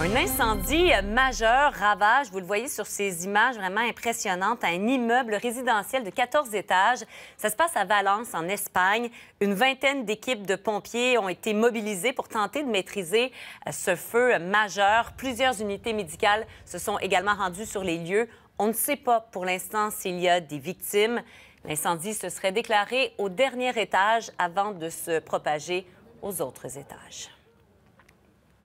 Un incendie majeur ravage, vous le voyez sur ces images vraiment impressionnantes, un immeuble résidentiel de 14 étages. Ça se passe à Valence, en Espagne. Une vingtaine d'équipes de pompiers ont été mobilisées pour tenter de maîtriser euh, ce feu majeur. Plusieurs unités médicales se sont également rendues sur les lieux. On ne sait pas pour l'instant s'il y a des victimes. L'incendie se serait déclaré au dernier étage avant de se propager aux autres étages.